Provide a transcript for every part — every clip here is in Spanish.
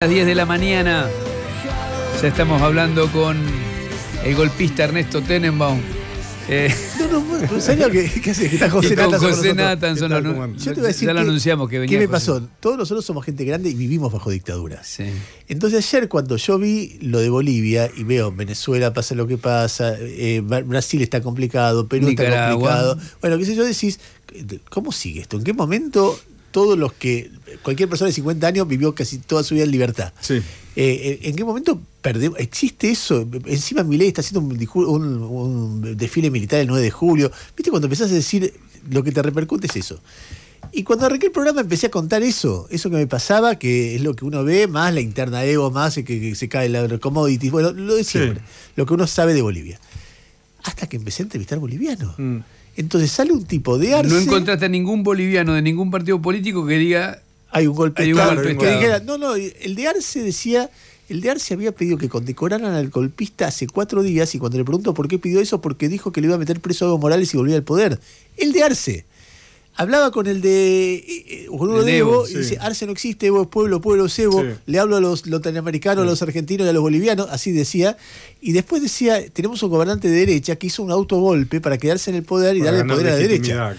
A las 10 de la mañana ya estamos hablando con el golpista Ernesto Tenenbaum. Eh, no, no, no, ¿qué, José yo te voy a decir. Ya lo anunciamos que venía. ¿Qué me pasó? Todos nosotros somos gente grande y vivimos bajo dictadura. Entonces, ayer, cuando yo vi lo de Bolivia y veo Venezuela pasa lo que pasa, eh, Brasil está complicado, Perú está complicado. Bueno, qué sé yo, decís, ¿cómo sigue esto? ¿En qué momento todos los que, cualquier persona de 50 años vivió casi toda su vida en libertad. Eh, eh, ¿En qué momento perdemos? ¿Existe eso? Encima Milei está haciendo un, desfile militar el 9 de julio. ¿Viste? Cuando empezás a decir lo que te repercute es eso. Y cuando arranqué el programa empecé a contar eso, eso que me pasaba, que es lo que uno ve, más la interna Evo, más que, que se cae la commodities, bueno, lo de siempre, lo que uno sabe de Bolivia. Hasta que empecé a entrevistar bolivianos. Mm. Entonces sale un tipo de Arce. No encontraste a ningún boliviano de ningún partido político que diga. Hay un golpe de Estado. no, no, el de Arce decía. El de Arce había pedido que condecoraran al golpista hace cuatro días y cuando le pregunto por qué pidió eso, porque dijo que le iba a meter preso a Evo Morales y volvía al poder. El de Arce hablaba con el de eh, eh, uno de Evo, y dice, Arce no existe, Evo es pueblo, pueblo es Evo, le hablo a los latinoamericanos, a los argentinos y a los bolivianos, así decía. Y después decía, tenemos un gobernante de derecha que hizo un autogolpe para quedarse en el poder y darle poder a la derecha.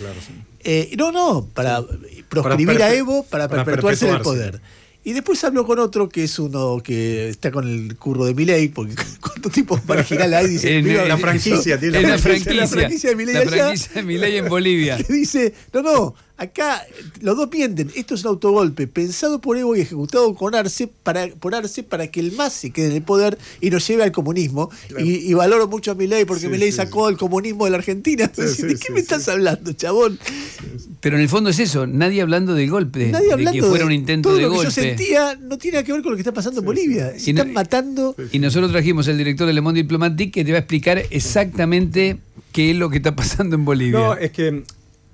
Eh, no, no, para proscribir a Evo, para, perpetuarse, perpetuarse en el poder. Y después hablo con otro que es uno que está con el curro de Miley, porque tipo para marginal hay, dice. en, la franquicia, tiene la, franquicia, La franquicia de Miley. La franquicia de Miley en Bolivia. Que dice, no, no, Acá los dos mienten. Esto es un autogolpe pensado por Evo y ejecutado con Arce para, por Arce para que el MAS se quede en el poder y nos lleve al comunismo. Y, valoro mucho a Milei porque sí, Milei sacó al comunismo de la Argentina. ¿De qué me estás hablando, chabón? Pero en el fondo es eso. Nadie hablando del golpe. Nadie hablando de que fuera un intento todo de lo Que yo sentía no tiene que ver con lo que está pasando en Bolivia. Si están matando. Y nosotros trajimos al director de Le Monde Diplomatique que te va a explicar exactamente qué es lo que está pasando en Bolivia. No, es que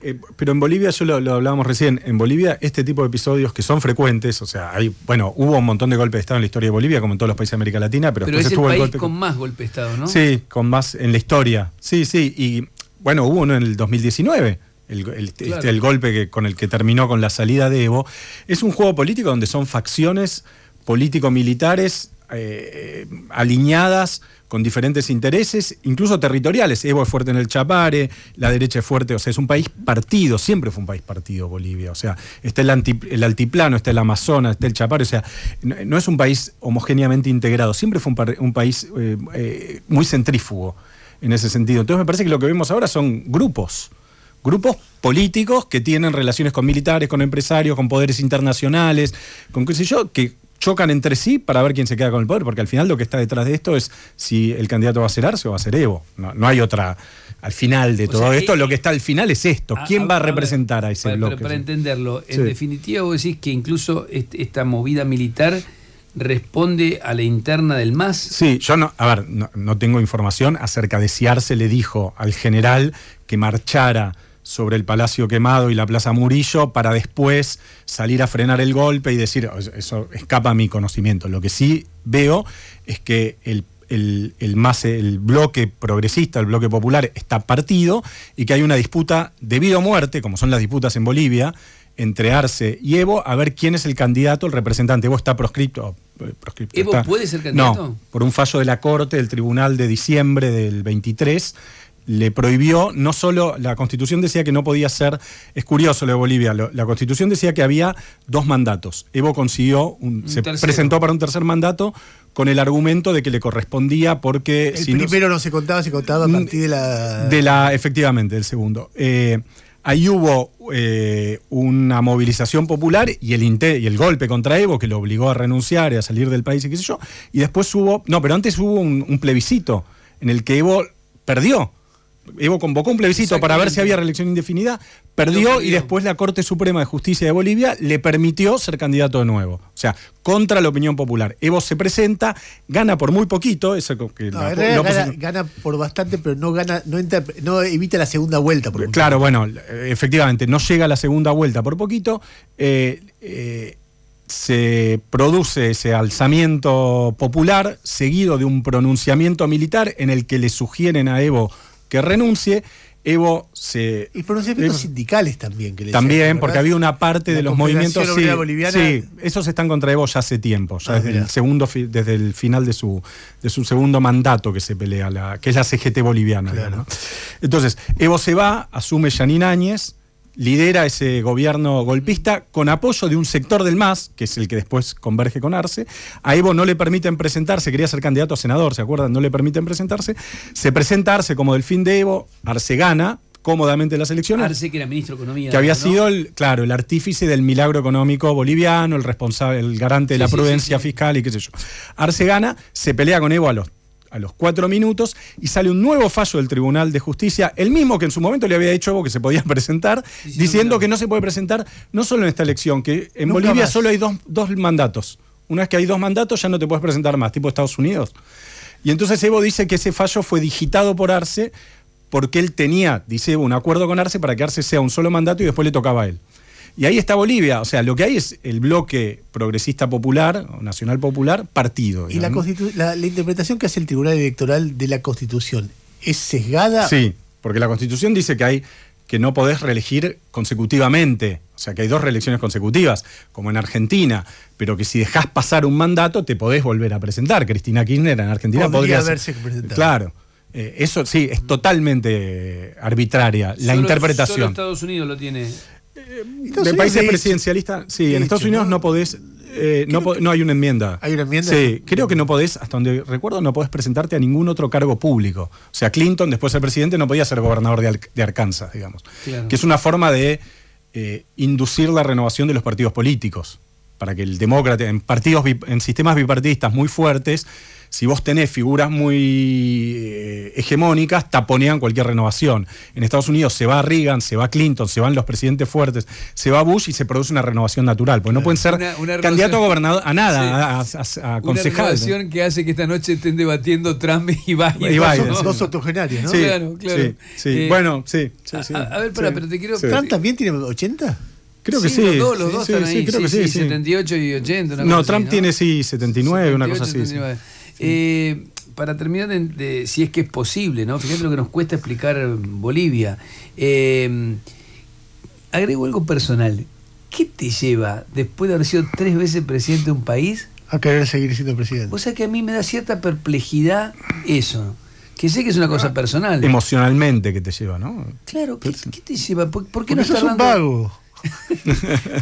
eh, pero en Bolivia, yo lo, hablábamos recién, en Bolivia este tipo de episodios que son frecuentes, o sea, hay, bueno, hubo un montón de golpes de Estado en la historia de Bolivia, como en todos los países de América Latina, pero, es el país con más golpes de Estado, ¿no? Sí, con más en la historia. Sí, sí, y bueno, hubo uno en el 2019. Este, el, golpe que, con el que terminó con la salida de Evo, es un juego político donde son facciones político-militares eh, alineadas con diferentes intereses, incluso territoriales. Evo es fuerte en el Chapare, la derecha es fuerte, o sea, es un país partido, siempre fue un país partido Bolivia, o sea, está el, altiplano, está el Amazonas, está el Chapare, o sea, no, es un país homogéneamente integrado, siempre fue un, país eh, eh, muy centrífugo en ese sentido. Entonces me parece que lo que vemos ahora son grupos, grupos políticos que tienen relaciones con militares, con empresarios, con poderes internacionales, con qué sé yo, que chocan entre sí para ver quién se queda con el poder, porque al final lo que está detrás de esto es si el candidato va a ser Arce o va a ser Evo. No, no hay otra. Al final de todo esto, lo que está al final es esto. Ah, ¿Quién ah, va a ah, representar a, ese bloque? Para, entenderlo, en definitiva vos decís que incluso esta movida militar responde a la interna del MAS. Sí, yo no, a ver, no tengo información acerca de si Arce le dijo al general que marchara sobre el Palacio Quemado y la Plaza Murillo para después salir a frenar el golpe y decir, oh, eso escapa a mi conocimiento. Lo que sí veo es que el, más, el bloque progresista, el bloque popular, está partido y que hay una disputa de vida o muerte, como son las disputas en Bolivia, entre Arce y Evo, a ver quién es el candidato, el representante. Evo está proscripto. Eh, ¿Evo puede ser candidato? No, por un fallo de la Corte, del Tribunal de diciembre del 23 le prohibió, no solo la constitución decía que no podía ser, es curioso lo de Bolivia, la constitución decía que había dos mandatos. Evo consiguió, se presentó para un tercer mandato con el argumento de que le correspondía porque... El primero no, se contaba, se contaba a mm, partir de la... De la efectivamente, del segundo. Eh, ahí hubo eh, una movilización popular y el, y el golpe contra Evo que lo obligó a renunciar y a salir del país y qué sé yo. Y después hubo, no, pero antes hubo un plebiscito en el que Evo perdió. Evo convocó un plebiscito para ver si había reelección indefinida, perdió y después la Corte Suprema de Justicia de Bolivia le permitió ser candidato de nuevo. O sea, contra la opinión popular. Evo se presenta, gana por muy poquito, eso no, gana, por bastante, pero no evita la segunda vuelta. Por eh, claro, bueno, eh, efectivamente, no llega a la segunda vuelta por poquito. Eh, se produce ese alzamiento popular seguido de un pronunciamiento militar en el que le sugieren a Evo que renuncie. Evo se. Y pronunciamientos sindicales también, que También, porque había una parte de los movimientos. Sí, esos están contra Evo ya hace tiempo, ah, desde, el segundo, desde el final de su, de su segundo mandato que se pelea, la, que es la CGT boliviana. Entonces, Evo se va, asume Yanin Áñez lidera ese gobierno golpista con apoyo de un sector del MAS, que es el que después converge con Arce. A Evo no le permiten presentarse, quería ser candidato a senador, ¿se acuerdan? No le permiten presentarse. Se presenta Arce como fin de Evo, Arce gana cómodamente las elecciones. Arce, que era ministro de Economía. Que había sido, el, claro, el artífice del milagro económico boliviano, el responsable, el garante de la prudencia fiscal y qué sé yo. Arce gana, se pelea con Evo a los a los cuatro minutos y sale un nuevo fallo del Tribunal de Justicia, el mismo que en su momento le había dicho Evo que se podía presentar, diciendo, que no se puede presentar no solo en esta elección, que en Bolivia solo hay dos, dos mandatos. Una vez que hay dos mandatos ya no te puedes presentar más, tipo Estados Unidos. Y entonces Evo dice que ese fallo fue digitado por Arce porque él tenía, dice Evo, un acuerdo con Arce para que Arce sea un solo mandato y después le tocaba a él. Y ahí está Bolivia. O sea, lo que hay es el bloque progresista popular, nacional popular, partido. ¿Y la, la, la, interpretación que hace el Tribunal Electoral de la Constitución es sesgada? Sí, porque la Constitución dice que hay que no podés reelegir consecutivamente, o sea que hay dos reelecciones consecutivas, como en Argentina, pero que si dejas pasar un mandato te podés volver a presentar. Cristina Kirchner en Argentina podría, podría haberse presentado. Claro eh, eso sí, es totalmente eh, arbitraria la interpretación. Solo Estados Unidos lo tiene el eh, de países presidencialistas, sí, en Estados Unidos no, podés eh, no, hay una enmienda. ¿Hay una enmienda? Sí, creo que no podés, hasta donde recuerdo, no podés presentarte a ningún otro cargo público. O sea, Clinton, después de ser presidente, no podía ser gobernador de, Arkansas, digamos. Que es una forma de eh, inducir la renovación de los partidos políticos. Para que el demócrata, en, partidos, en sistemas bipartidistas muy fuertes, si vos tenés figuras muy eh, hegemónicas, taponean cualquier renovación. En Estados Unidos se va Reagan, se va Clinton, se van los presidentes fuertes, se va Bush y se produce una renovación natural, porque no pueden ser candidatos candidato a gobernador a nada, a, a, Una renovación que hace que esta noche estén debatiendo Trump y Biden. Y Biden Dos octogenarios, ¿no? Sí, claro, claro. Sí, eh, bueno, sí. A, ver, pero te quiero... ¿Trump también tiene 80? Creo que sí. Los dos, los dos están sí, Creo que sí, 78 y 80. no, Trump tiene sí 79, una cosa así. Eh, para terminar, de, si es que es posible, ¿no? Fíjate lo que nos cuesta explicar Bolivia. Eh, agrego algo personal. ¿Qué te lleva, después de haber sido tres veces presidente de un país, a querer seguir siendo presidente? O sea que a mí me da cierta perplejidad eso. Que sé que es una cosa personal. Emocionalmente que te lleva, ¿no? Claro, ¿qué, te lleva? ¿Por, qué Porque no estás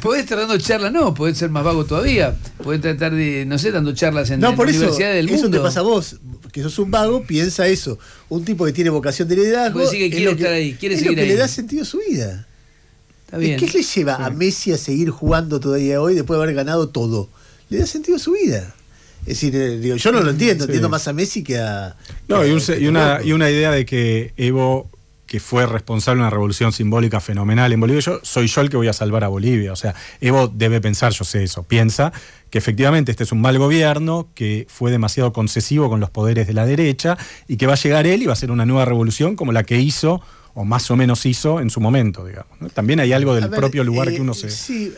podés estar dando charlas, no, podés ser más vago todavía. Podés tratar de, no sé, dando charlas en, la universidad del eso mundo. Eso te pasa a vos, que sos un vago, piensa eso. Un tipo que tiene vocación de liderazgo. quiere le da sentido a su vida. Está ¿Qué le lleva a Messi a seguir jugando todavía hoy después de haber ganado todo? Le da sentido a su vida. Es decir, eh, digo, yo no lo entiendo, entiendo más a Messi que a. No, una, y una idea de que Evo que fue responsable de una revolución simbólica fenomenal en Bolivia, yo soy yo el que voy a salvar a Bolivia. O sea, Evo debe pensar, yo sé eso, piensa que efectivamente este es un mal gobierno, que fue demasiado concesivo con los poderes de la derecha y que va a llegar él y va a ser una nueva revolución como la que hizo o más o menos hizo en su momento, digamos. También hay algo del propio lugar que eh, uno se... Sí,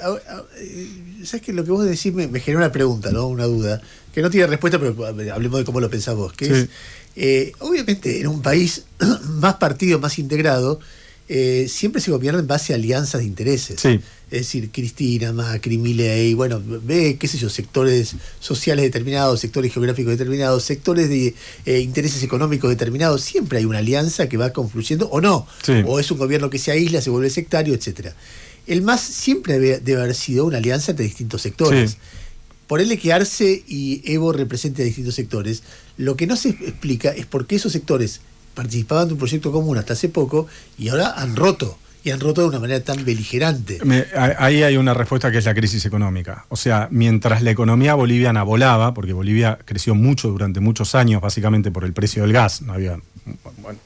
eh, sabes que lo que vos decís me, genera una pregunta, ¿no? Una duda, que no tiene respuesta, pero hablemos de cómo lo pensás vos, que es eh, obviamente, en un país más partido, más integrado, eh, siempre se gobierna en base a alianzas de intereses. Es decir, Cristina, Macri, Milei, bueno, ve, qué sé yo, sectores sociales determinados, sectores geográficos determinados, sectores de eh, intereses económicos determinados. Siempre hay una alianza que va confluyendo o no. O es un gobierno que se aísla, se vuelve sectario, etcétera. El MAS siempre debe, haber sido una alianza entre distintos sectores. Ponerle que Arce y Evo representen a distintos sectores, lo que no se explica es por qué esos sectores participaban de un proyecto común hasta hace poco y ahora han roto y han roto de una manera tan beligerante. ahí hay una respuesta que es la crisis económica. O sea, mientras la economía boliviana volaba, porque Bolivia creció mucho durante muchos años, básicamente por el precio del gas, no había,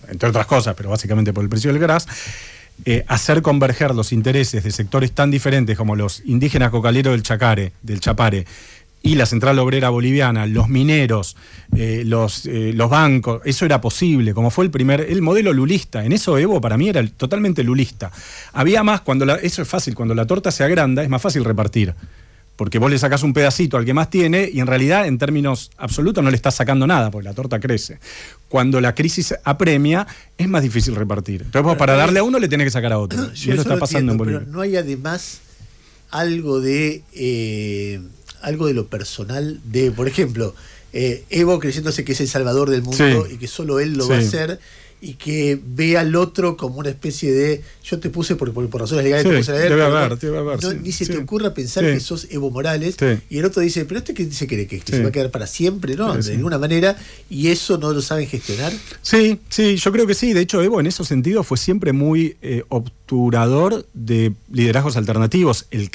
entre otras cosas, pero básicamente por el precio del gas, eh, hacer converger los intereses de sectores tan diferentes como los indígenas cocaleros del Chacare, del Chapare, y la central obrera boliviana, los mineros, eh, eh, los, bancos, eso era posible, como fue el primer, el modelo lulista, en eso Evo para mí era totalmente lulista. Había más, cuando eso es fácil, cuando la torta se agranda es más fácil repartir porque vos le sacás un pedacito al que más tiene y en realidad en términos absolutos no le estás sacando nada, porque la torta crece. Cuando la crisis apremia, es más difícil repartir. Entonces vos para darle a uno le tenés que sacar a otro. eso, está pasando en Bolivia. no hay además algo de, eh, algo de lo personal de, por ejemplo, eh, Evo creyéndose que es el salvador del mundo y que solo él lo va a hacer y que ve al otro como una especie de yo te puse por, por, razones legales te puse te a ver, te a ni se te ocurra pensar que sos Evo Morales y el otro dice pero este que dice que, se va a quedar para siempre no de ninguna manera y eso no lo saben gestionar sí sí yo creo que sí de hecho Evo en esos sentidos fue siempre muy eh, obturador de liderazgos alternativos el,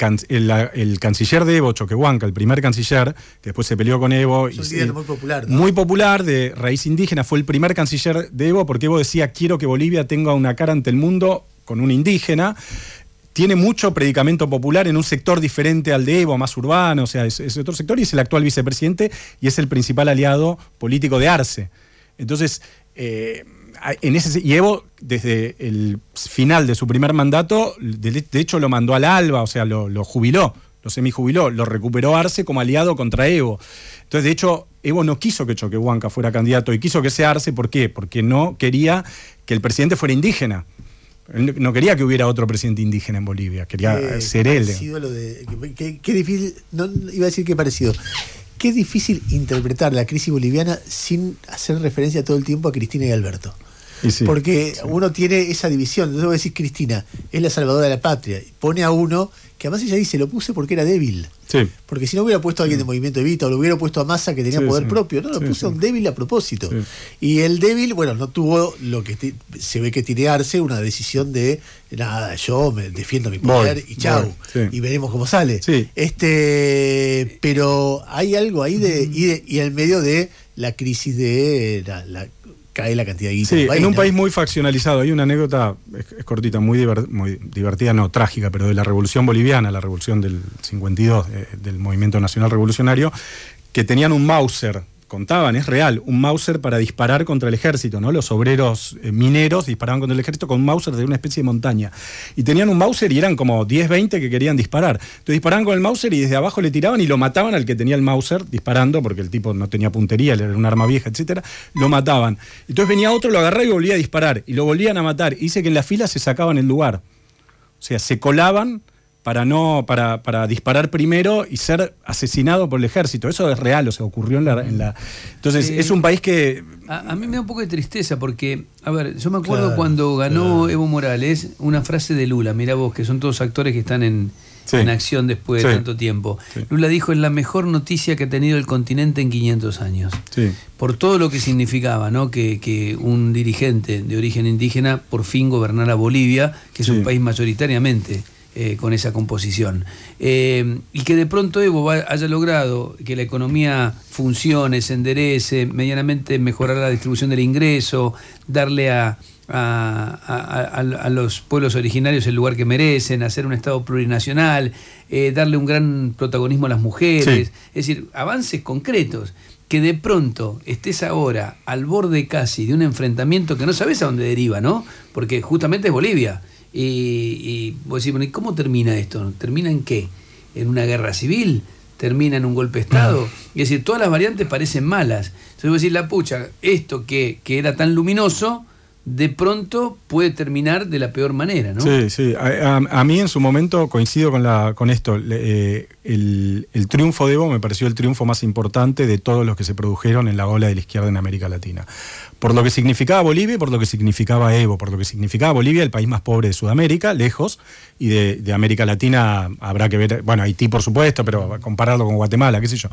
el, canciller de Evo Choquehuanca el primer canciller que después se peleó con Evo un líder muy popular muy popular de raíz indígena fue el primer canciller de Evo porque Evo decía, quiero que Bolivia tenga una cara ante el mundo con un indígena, tiene mucho predicamento popular en un sector diferente al de Evo, más urbano, o sea, es, otro sector y es el actual vicepresidente y es el principal aliado político de Arce. Entonces, eh, en ese, y Evo, desde el final de su primer mandato, de, hecho lo mandó al ALBA, o sea, lo, lo jubiló, lo semijubiló, lo recuperó Arce como aliado contra Evo. Entonces, de hecho, Evo no quiso que Choquehuanca fuera candidato y quiso que sea Arce, ¿por qué? Porque no quería que el presidente fuera indígena. no quería que hubiera otro presidente indígena en Bolivia, quería eh, ser él. qué, difícil, no, iba a decir qué parecido. Qué difícil interpretar la crisis boliviana sin hacer referencia todo el tiempo a Cristina y Alberto. Porque uno tiene esa división. Entonces vos decís, Cristina es la salvadora de la patria. Pone a uno y además ella dice, lo puse porque era débil. Porque si no hubiera puesto a alguien de Movimiento Evita o lo hubiera puesto a Massa que tenía poder propio, no, lo puse a un débil a propósito. Y el débil, bueno, no tuvo lo que se ve que tirearse, una decisión de, nada, yo me defiendo mi poder y chau, y veremos cómo sale. Este, pero hay algo ahí mm. de, y, en medio de la crisis de la, la cae la cantidad de guita. en un país muy faccionalizado. Hay una anécdota, es, cortita, muy, muy, divertida, no trágica, pero de la revolución boliviana, la revolución del 52, eh, del movimiento nacional revolucionario, que tenían un Mauser contaban, es real, un Mauser para disparar contra el ejército, ¿no? Los obreros eh, mineros disparaban contra el ejército con un Mauser de una especie de montaña. Y tenían un Mauser y eran como 10, 20 que querían disparar. Entonces disparaban con el Mauser y desde abajo le tiraban y lo mataban al que tenía el Mauser disparando, porque el tipo no tenía puntería, era un arma vieja, etcétera, lo mataban. Entonces venía otro, lo agarraba y volvía a disparar, y lo volvían a matar. Y dice que en la fila se sacaban el lugar. O sea, se colaban para no para, para, disparar primero y ser asesinado por el ejército. Eso es real, o sea, ocurrió en la... Entonces, es un país que... A, mí me da un poco de tristeza porque, a ver, yo me acuerdo cuando ganó Evo Morales una frase de Lula, mira vos, que son todos actores que están en, acción después de tanto tiempo. Lula dijo, es la mejor noticia que ha tenido el continente en 500 años. Por todo lo que significaba, ¿no? Que, que, un dirigente de origen indígena por fin gobernara Bolivia, que es un país mayoritariamente eh, con esa composición. Eh, y que de pronto Evo haya logrado que la economía funcione, se enderece, medianamente mejorar la distribución del ingreso, darle a, a, los pueblos originarios el lugar que merecen, hacer un Estado plurinacional, eh, darle un gran protagonismo a las mujeres, es decir, avances concretos, que de pronto estés ahora al borde casi de un enfrentamiento que no sabes a dónde deriva, ¿no? Porque justamente es Bolivia. Y, y vos decís, cómo termina esto? ¿Termina en qué? ¿En una guerra civil? ¿Termina en un golpe de Estado? Es decir, todas las variantes parecen malas. Entonces vos decís, la pucha, esto que, era tan luminoso, de pronto puede terminar de la peor manera, ¿no? Sí, sí. A, mí en su momento coincido con, la, con esto. Eh, el, el, triunfo de Evo me pareció el triunfo más importante de todos los que se produjeron en la ola de la izquierda en América Latina por lo que significaba Bolivia y por lo que significaba Evo, por lo que significaba Bolivia, el país más pobre de Sudamérica, lejos, y de, América Latina habrá que ver, bueno, Haití por supuesto, pero compararlo con Guatemala, qué sé yo.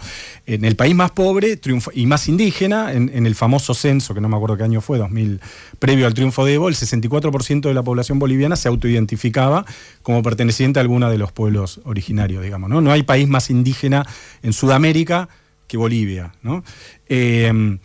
En el país más pobre y más indígena, en, el famoso censo, que no me acuerdo qué año fue, 2000, previo al triunfo de Evo, el 64% de la población boliviana se autoidentificaba como perteneciente a alguno de los pueblos originarios, digamos, ¿no? No hay país más indígena en Sudamérica que Bolivia, ¿no? Eh,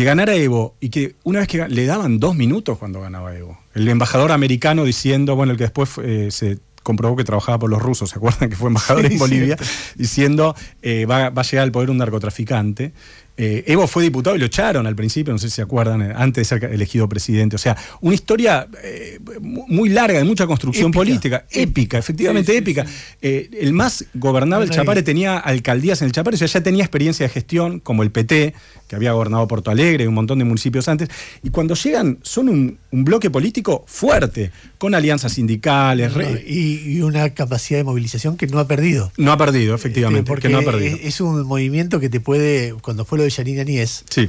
que ganara Evo y que una vez que le daban dos minutos cuando ganaba Evo. El embajador americano diciendo, bueno, el que después eh, se comprobó que trabajaba por los rusos, ¿se acuerdan que fue embajador en Bolivia? Diciendo, eh, va, va, a llegar al poder un narcotraficante. Eh, Evo fue diputado y lo echaron al principio, no sé si se acuerdan, eh, antes de ser elegido presidente. O sea, una historia eh, muy larga, de mucha construcción política, épica, efectivamente épica. el más gobernaba el Chapare, tenía alcaldías en el Chapare, o sea, ya tenía experiencia de gestión, como el PT, que había gobernado Porto Alegre y un montón de municipios antes. Y cuando llegan, son un, un bloque político fuerte, con alianzas sindicales. y, una capacidad de movilización que no ha perdido. No ha perdido, efectivamente. Este, no ha perdido. Es, un movimiento que te puede, cuando fue lo de Yanina Nies. Sí.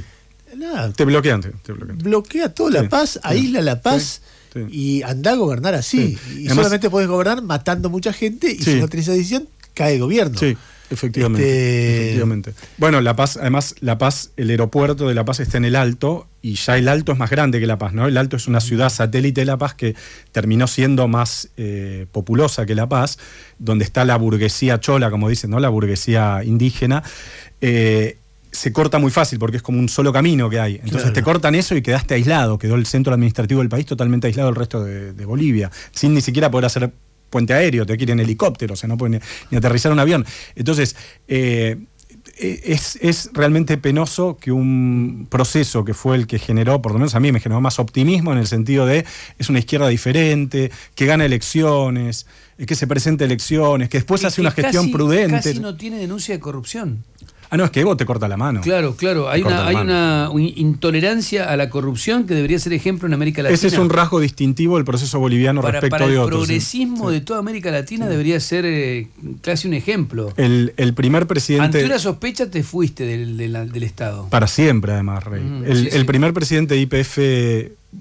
Nada, te bloquean, te, bloquean. Bloquea toda la paz, aísla la paz. y anda a gobernar así. Y solamente puedes gobernar matando mucha gente y si no tenés esa decisión, cae el gobierno. Este, efectivamente, Bueno, La Paz, además, La Paz, el aeropuerto de La Paz está en el Alto y ya el Alto es más grande que La Paz, ¿no? El Alto es una ciudad satélite de La Paz que terminó siendo más eh, populosa que La Paz, donde está la burguesía chola, como dicen, ¿no? La burguesía indígena. Eh, se corta muy fácil porque es como un solo camino que hay. Entonces te cortan eso y quedaste aislado, quedó el centro administrativo del país totalmente aislado del resto de Bolivia, sin ni siquiera poder hacer puente aéreo, te quieren helicóptero, o sea, no pueden ni aterrizar un avión. Entonces, eh, eh, es, es, realmente penoso que un proceso que fue el que generó, por lo menos a mí me generó más optimismo en el sentido de es una izquierda diferente, que gana elecciones, eh, que se presenta elecciones, que después hace una gestión prudente. Casi no tiene denuncia de corrupción. Ah, no, es que Evo te corta la mano. Claro, claro. Hay, una, intolerancia a la corrupción que debería ser ejemplo en América Latina. Ese es un rasgo distintivo del proceso boliviano respecto de otros. El ¿eh? progresismo de toda América Latina debería ser eh, casi un ejemplo. El, primer presidente. Ante una sospecha te fuiste del, Estado. Para siempre, además, Rey. Mm, el, primer presidente de IPF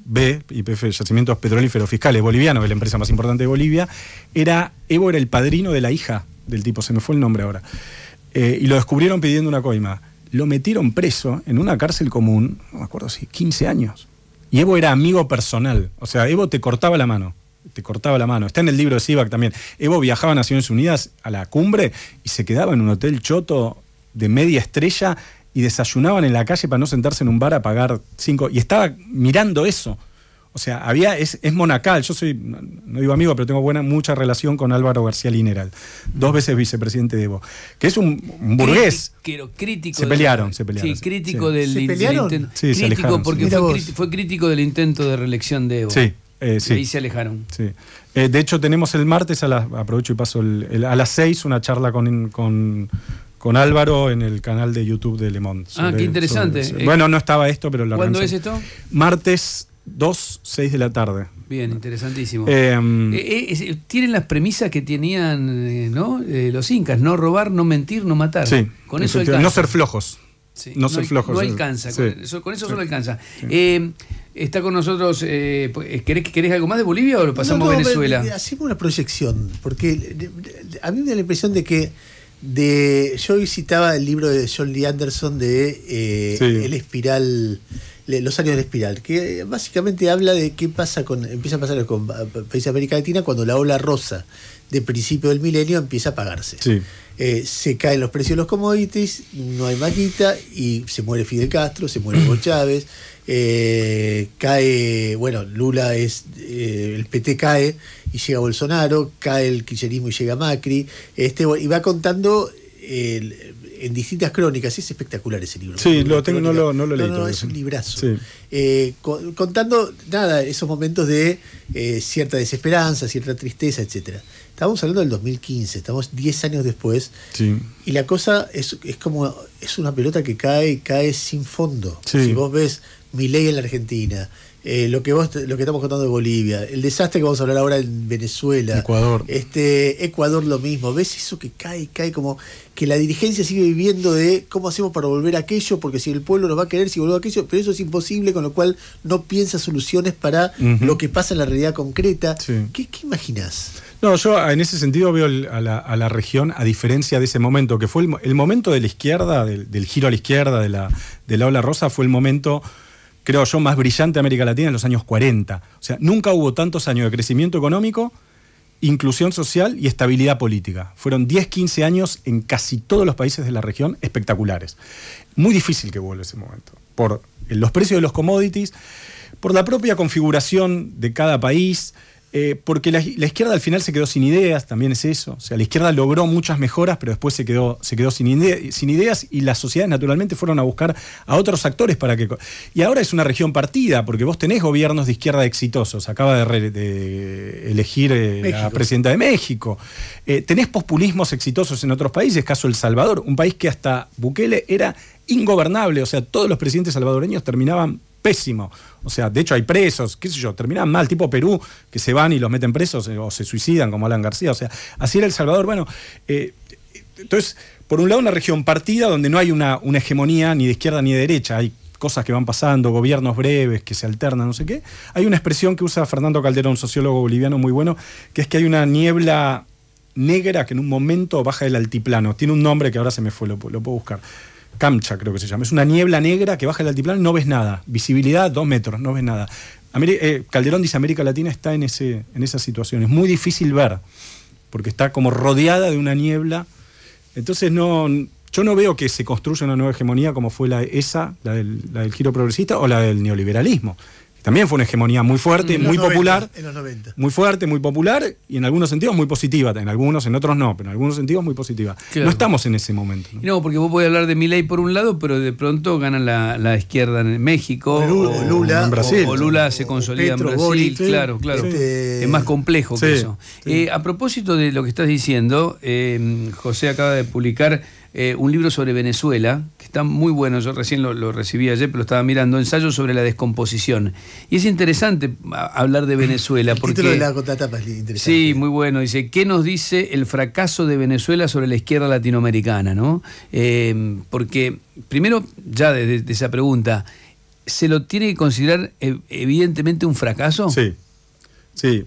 B, YPF, Yacimientos Petrolíferos Fiscales boliviano, que es la empresa más importante de Bolivia, era Evo era el padrino de la hija del tipo, se me fue el nombre ahora. Eh, y lo descubrieron pidiendo una coima. Lo metieron preso en una cárcel común, no me acuerdo si, 15 años. Y Evo era amigo personal, o sea, Evo te cortaba la mano te cortaba la mano. Está en el libro de Sivak también. Evo viajaba a Naciones Unidas a la cumbre y se quedaba en un hotel choto de media estrella y desayunaban en la calle para no sentarse en un bar a pagar cinco. Y estaba mirando eso. O sea, había, es, monacal, yo soy, no digo amigo, pero tengo buena, mucha relación con Álvaro García Lineral, dos veces vicepresidente de Evo, que es un, burgués. crítico se pelearon, se pelearon. Sí, crítico del, intento. porque fue, crítico del intento de reelección de Evo. Sí. Eh, sí. Y se alejaron. Eh, de hecho, tenemos el martes, a aprovecho y paso, a las seis una charla con, con, Álvaro en el canal de YouTube de Le Monde. ah, qué interesante. Eh, bueno, no estaba esto, pero la ¿Cuándo es esto? Martes 2, 6 de la tarde. Bien, interesantísimo. Eh, eh, mm. eh, tienen las premisas que tenían ¿no? los incas, no robar, no mentir, no matar. con eso No ser flojos. no, ser flojos. No alcanza, con, eso, solo alcanza. Está con nosotros, eh, pues, ¿querés, algo más de Bolivia o lo pasamos a Venezuela? Hacemos una proyección, porque a mí me da la impresión de que de, yo visitaba el libro de John Lee Anderson de El Espiral los años de espiral, que básicamente habla de qué pasa con, empieza a pasar con eh, países de América Latina cuando la ola rosa de principio del milenio empieza a apagarse. Eh, se caen los precios de los commodities, no hay maquita y se muere Fidel Castro, se muere Hugo Chávez, eh, cae, bueno, Lula es, el PT cae y llega Bolsonaro, cae el kirchnerismo y llega Macri, este, y va contando en distintas crónicas. Es espectacular ese libro. Sí, lo tengo, no lo, no lo No, es un librazo. Eh, contando, nada, esos momentos de eh, cierta desesperanza, cierta tristeza, etcétera. Estamos hablando del 2015, estamos 10 años después. Y la cosa es, como, es una pelota que cae cae sin fondo. Si vos ves mi ley en la Argentina, eh, lo que vos, lo que estamos contando de Bolivia, el desastre que vamos a hablar ahora en Venezuela, Ecuador, este Ecuador lo mismo, ves eso que cae, cae como que la dirigencia sigue viviendo de cómo hacemos para volver a aquello, porque si el pueblo nos va a querer, si vuelve a aquello, pero eso es imposible, con lo cual no piensa soluciones para lo que pasa en la realidad concreta. ¿Qué, imaginas? No, yo en ese sentido veo a la, región, a diferencia de ese momento, que fue el, momento de la izquierda, del, giro a la izquierda, de la, de la ola rosa, fue el momento creo yo, más brillante de América Latina en los años 40. O sea, nunca hubo tantos años de crecimiento económico, inclusión social y estabilidad política. Fueron 10, 15 años en casi todos los países de la región espectaculares. Muy difícil que vuelva ese momento, por los precios de los commodities, por la propia configuración de cada país, eh, porque la, izquierda al final se quedó sin ideas, también es eso. O sea, la izquierda logró muchas mejoras, pero después se quedó, se quedó sin, ideas y las sociedades naturalmente fueron a buscar a otros actores para que... Y ahora es una región partida, porque vos tenés gobiernos de izquierda exitosos. Acaba de, elegir eh, la presidenta de México. Eh, tenés populismos exitosos en otros países, caso El Salvador, un país que hasta Bukele era ingobernable. O sea, todos los presidentes salvadoreños terminaban pésimo o sea, de hecho hay presos, qué sé yo, terminan mal, tipo Perú, que se van y los meten presos eh, o se suicidan como Alan García. O sea, así era El Salvador. Bueno, eh, entonces, por un lado una región partida donde no hay una, hegemonía ni de izquierda ni de derecha, hay cosas que van pasando, gobiernos breves que se alternan, no sé qué. Hay una expresión que usa Fernando Calderón, sociólogo boliviano muy bueno, que es que hay una niebla negra que en un momento baja del altiplano. Tiene un nombre que ahora se me fue, lo puedo buscar. Camcha creo que se llama, es una niebla negra que baja el altiplano y no ves nada, visibilidad dos metros, no ves nada. Eh, Calderón dice América Latina está en, ese, en esa situación, es muy difícil ver, porque está como rodeada de una niebla. Entonces no, yo no veo que se construya una nueva hegemonía como fue la esa, la del giro progresista o la del neoliberalismo. También fue una hegemonía muy fuerte, muy popular. En los 90. Muy fuerte, muy popular y en algunos sentidos muy positiva. En algunos, en otros no, pero en algunos sentidos muy positiva. No estamos en ese momento. No, porque vos podés hablar de Milei por un lado, pero de pronto gana la, izquierda en México. Lula, o, Lula, O, Lula se consolida en Brasil. claro, claro. Este, es más complejo que eso. Eh, a propósito de lo que estás diciendo, eh, José acaba de publicar eh, un libro sobre Venezuela está muy bueno, yo recién lo, recibí ayer, pero lo estaba mirando, ensayo sobre la descomposición. Y es interesante hablar de Venezuela. porque, Sí, muy bueno. Dice, ¿qué nos dice el fracaso de Venezuela sobre la izquierda latinoamericana? Eh, porque, primero, ya desde esa pregunta, ¿se lo tiene que considerar eh, evidentemente un fracaso? Sí, sí.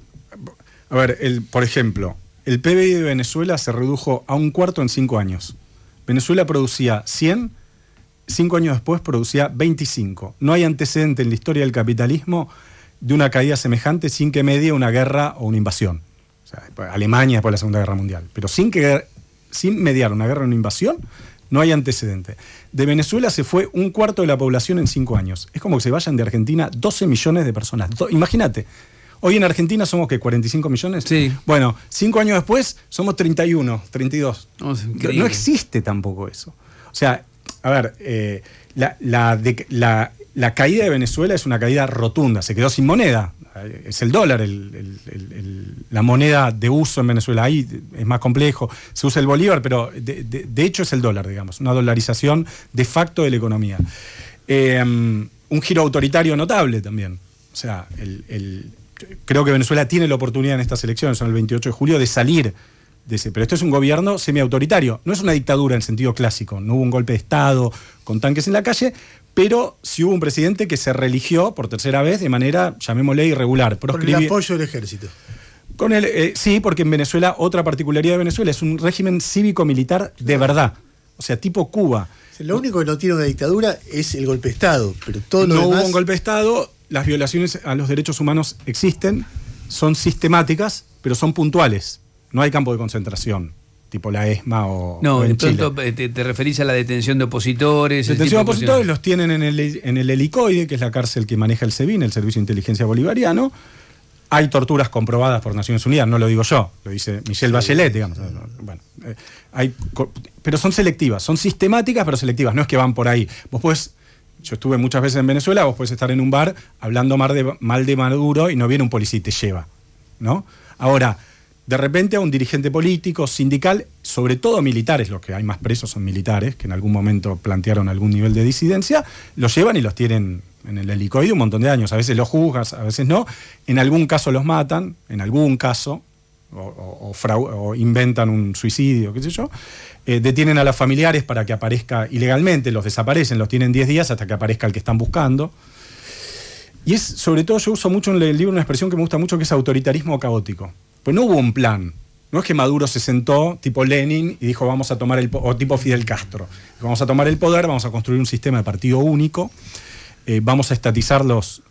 A ver, el, por ejemplo, el PBI de Venezuela se redujo a un cuarto en cinco años. Venezuela producía 100 cinco años después producía 25. No hay antecedente en la historia del capitalismo de una caída semejante sin que medie una guerra o una invasión. Alemania después de la Segunda Guerra Mundial. Pero sin, que, sin mediar una guerra o una invasión, no hay antecedente. De Venezuela se fue un cuarto de la población en cinco años. Es como que se vayan de Argentina 12 millones de personas. Imagínate, Hoy en Argentina somos ¿qué? 45 millones. Sí. Bueno, cinco años después somos 31, 32. no existe tampoco eso. O sea, a ver, eh, la, caída de Venezuela es una caída rotunda, se quedó sin moneda. Es el dólar, la moneda de uso en Venezuela. Ahí es más complejo. Se usa el bolívar, pero de, hecho es el dólar, digamos. Una dolarización de facto de la economía. Em, un giro autoritario notable también. O sea, creo que Venezuela tiene la oportunidad en estas elecciones, son el 28 de julio, de salir pero esto es un gobierno semiautoritario, no es una dictadura en sentido clásico, no hubo un golpe de Estado con tanques en la calle, pero sí hubo un presidente que se religió por tercera vez de manera, llamémosle, irregular. con el apoyo del ejército. Con eh, sí, porque en Venezuela, otra particularidad de Venezuela es un régimen cívico-militar de verdad, o sea, tipo Cuba. Lo único que no tiene una dictadura es el golpe de Estado, pero todo lo No hubo un golpe de Estado, las violaciones a los derechos humanos existen, son sistemáticas, pero son puntuales no hay campo de concentración tipo la ESMA o. No, en eh, Te, referís a la detención de opositores. Detención de opositores los tienen en el, en helicoide, que es la cárcel que maneja el SEBIN, el Servicio de Inteligencia Bolivariano. Hay torturas comprobadas por Naciones Unidas, no lo digo yo, lo dice Michel Bachelet, digamos. bueno, eh, hay, pero son selectivas, son sistemáticas, pero selectivas, no es que van por ahí. Vos podés, yo estuve muchas veces en Venezuela, vos puedes estar en un bar hablando mal de, mal de Maduro y no viene un policía y te lleva, ¿no? Ahora, de repente a un dirigente político, sindical, sobre todo militares, los que hay más presos son militares, que en algún momento plantearon algún nivel de disidencia, los llevan y los tienen en el helicoide un montón de años. A veces los juzgas, a veces no. En algún caso los matan, en algún caso, o, inventan un suicidio, qué sé yo. Eh, detienen a los familiares para que aparezca ilegalmente, los desaparecen, los tienen 10 días hasta que aparezca el que están buscando. Y es, sobre todo, yo uso mucho en el libro una expresión que me gusta mucho, que es autoritarismo caótico pues no hubo un plan. No es que Maduro se sentó tipo Lenin y dijo vamos a tomar el o tipo Fidel Castro, vamos a tomar el poder, vamos a construir un sistema de partido único, eh, vamos a estatizarlos.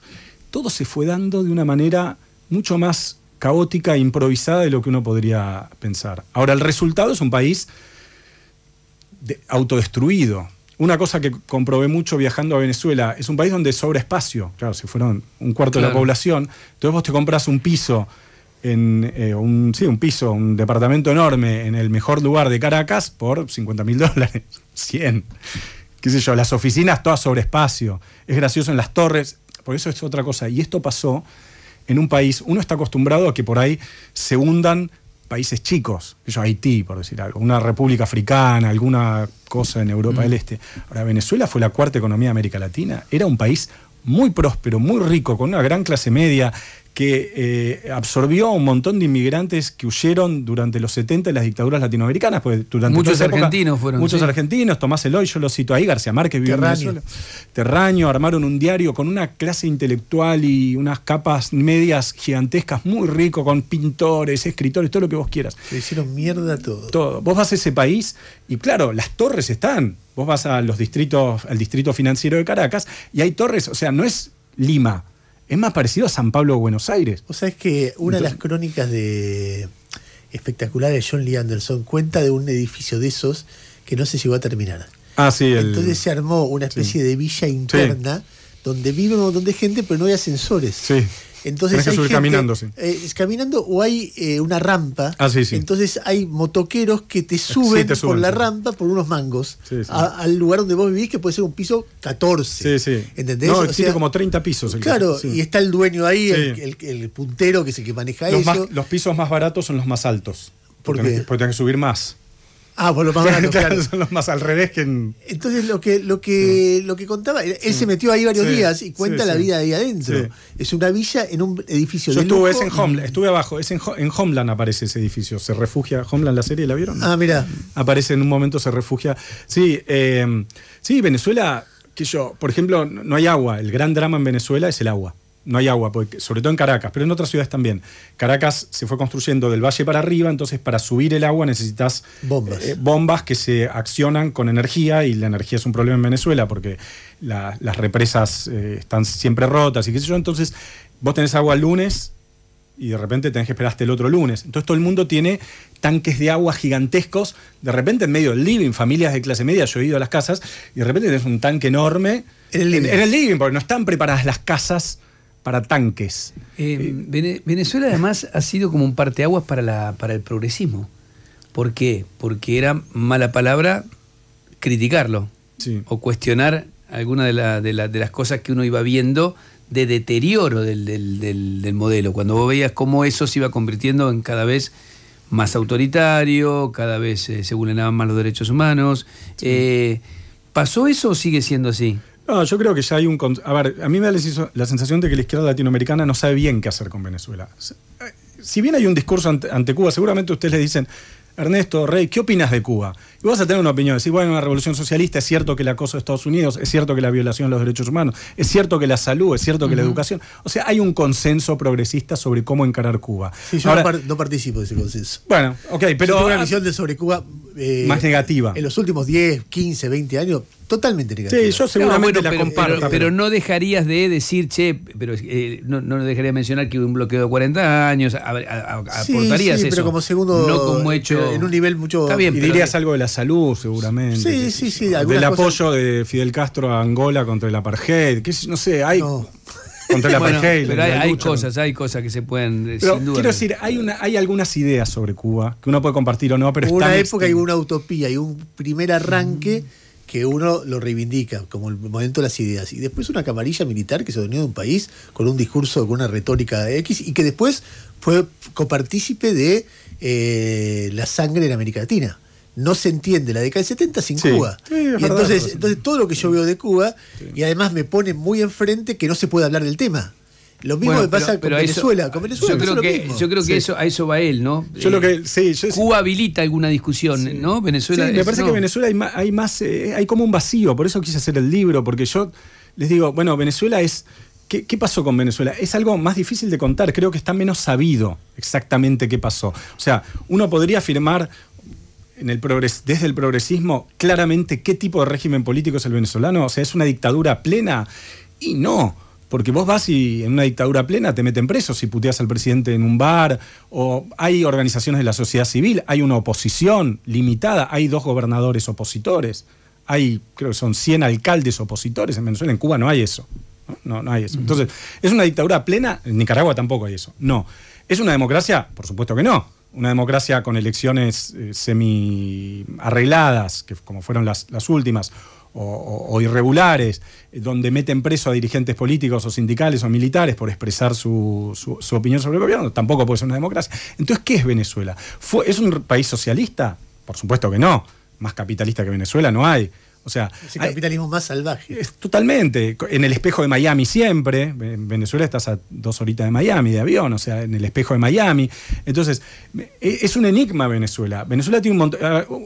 Todo se fue dando de una manera mucho más caótica e improvisada de lo que uno podría pensar. Ahora el resultado es un país autodestruido. Una cosa que comprobé mucho viajando a Venezuela es un país donde sobra espacio. Claro, si fueron un cuarto de la población. Entonces vos te compras un piso en eh, un, un piso, un departamento enorme en el mejor lugar de Caracas por 50 mil dólares, 100. ¿Qué sé yo? Las oficinas todas sobre espacio. Es gracioso en las torres. Por eso es otra cosa. Y esto pasó en un país. Uno está acostumbrado a que por ahí se hundan países chicos. Yo, Haití, por decir algo. Una república africana, alguna cosa en Europa mm. del Este. Ahora, Venezuela fue la cuarta economía de América Latina. Era un país muy próspero, muy rico, con una gran clase media, que eh, absorbió un montón de inmigrantes que huyeron durante los 70 de las dictaduras latinoamericanas. Pues muchos argentinos fueron. Muchos argentinos, Tomás Eloy, yo lo cito ahí, García Márquez vivió Terraño. armaron un diario con una clase intelectual y unas capas medias gigantescas, muy rico, con pintores, escritores, todo lo que vos quieras. Te hicieron mierda todo. Todo. Vos vas a ese país y claro, las torres están. Vos vas a los distritos, al distrito financiero de Caracas y hay torres, o sea, no es Lima es más parecido a San Pablo Buenos Aires. O sea, es que una de las crónicas de espectaculares de John Lee Anderson cuenta de un edificio de esos que no se llegó a terminar. Ah, sí, Entonces se armó una especie de villa interna donde vive un montón de gente, pero no hay ascensores. Sí. Entonces Tienes que subir caminando, sí. Eh, caminando o hay eh, una rampa. Ah, sí, sí. Entonces hay motoqueros que te suben, por la rampa por unos mangos al lugar donde vos vivís, que puede ser un piso 14. Sí, sí. ¿Entendés? No, existe como 30 pisos. claro, y está el dueño ahí, el, el, puntero que es el que maneja eso. los pisos más baratos son los más altos. porque, qué? porque tenés que subir más. Ah, pues los más Son los más al revés que en... Entonces lo que, lo que, mm. lo que contaba, él mm. se metió ahí varios días y cuenta la vida ahí adentro. Es una villa en un edificio Yo estuve, en Homeland, estuve abajo, es en, Homeland aparece ese edificio, se refugia, Homeland la serie, ¿la vieron? Ah, mira. Aparece en un momento, se refugia. Sí, eh, sí, Venezuela, que yo, por ejemplo, no hay agua, el gran drama en Venezuela es el agua no hay agua, sobre todo en Caracas, pero en otras ciudades también. Caracas se fue construyendo del valle para arriba, entonces para subir el agua necesitas bombas. Eh, bombas que se accionan con energía y la energía es un problema en Venezuela porque las represas eh, están siempre rotas y qué sé yo. Entonces vos tenés agua el lunes y de repente tenés que esperar el otro lunes. Entonces todo el mundo tiene tanques de agua gigantescos, de repente en medio del living, familias de clase media, yo he ido a las casas y de repente tenés un tanque enorme. en el living porque no están preparadas las casas para tanques. Eh, eh, Venezuela además ha sido como un parteaguas para, la, para el progresismo. ¿Por qué? Porque era mala palabra criticarlo o cuestionar alguna de, la, de, las cosas que uno iba viendo de deterioro del, del, modelo. Cuando vos veías cómo eso se iba convirtiendo en cada vez más autoritario, cada vez eh, se vulneraban más los derechos humanos. ¿Pasó eso o sigue siendo así? No, yo creo que ya hay un... A ver, a mí me da la sensación de que la izquierda latinoamericana no sabe bien qué hacer con Venezuela. Eh, si bien hay un discurso ante, ante Cuba, seguramente ustedes le dicen, Ernesto, Rey, ¿qué opinas de Cuba? Y vas a tener una opinión, decir, bueno, una revolución socialista, es cierto que el acoso de Estados Unidos, es cierto que la violación de los derechos humanos, es cierto que la salud, es cierto que la educación. O sea, hay un consenso progresista sobre cómo encarar Cuba. Sí, yo no, participo de ese consenso. Bueno, ok, pero... Yo una visión sobre Cuba... Eh, más negativa. En los últimos 10, 15, 20 años, totalmente negativa. Sí, yo seguramente la pero, comparto. Pero, no dejarías de decir, che, pero eh, no, no dejaría de mencionar que hubo un bloqueo de 40 años, Aportarías sí, sí, pero como segundo... No como hecho... En un nivel mucho... Está bien, dirías algo de la salud, seguramente. Sí, sí, sí. Del apoyo de Fidel Castro a Angola contra el apartheid. Que, no sé, hay. Contra el hay, cosas, hay cosas que se pueden. Eh, quiero decir, hay, una, hay algunas ideas sobre Cuba que uno puede compartir o no, pero una época y una utopía y un primer arranque. Mm. que uno lo reivindica como el momento de las ideas. Y después una camarilla militar que se unió de un país con un discurso, con una retórica X, y que después fue copartícipe de eh, la sangre en América Latina no se entiende la década del 70 sin Cuba. entonces, entonces todo lo que yo veo de Cuba, y además me pone muy enfrente que no se puede hablar del tema. Lo mismo que pasa pero, con, Venezuela, yo creo que, eso, a eso va él, ¿no? Yo que, eh, Cuba habilita alguna discusión, ¿no? Venezuela. me parece que en Venezuela hay eh, hay, como un vacío, por eso quise hacer el libro, porque yo les digo, bueno, Venezuela es. ¿Qué, ¿Qué pasó con Venezuela? Es algo más difícil de contar, creo que está menos sabido exactamente qué pasó. O sea, uno podría afirmar, en desde el progresismo claramente qué tipo de régimen político es el venezolano? O sea, ¿es una dictadura plena? Y no, porque vos vas y en una dictadura plena te meten preso si puteas al presidente en un bar, o hay organizaciones de la sociedad civil, hay una oposición limitada, hay dos gobernadores opositores, hay, creo que son 100 alcaldes opositores en Venezuela, en Cuba no hay eso. No, no hay eso. Entonces, ¿es una dictadura plena? En Nicaragua tampoco hay eso. No. ¿Es una democracia? Por supuesto que no una democracia con elecciones eh, semi arregladas, que, como fueron las, las últimas, o, irregulares, eh, donde meten preso a dirigentes políticos o sindicales o militares por expresar su, su, su, opinión sobre el gobierno, tampoco puede ser una democracia. Entonces, ¿qué es Venezuela? ¿Fue, ¿Es un país socialista? Por supuesto que no. Más capitalista que Venezuela no hay. O sea, capitalismo más salvaje. Es, totalmente. En el espejo de Miami siempre. En Venezuela estás a dos horitas de Miami de avión, o sea, en el espejo de Miami. Entonces, e, es un enigma Venezuela. Venezuela tiene un montón.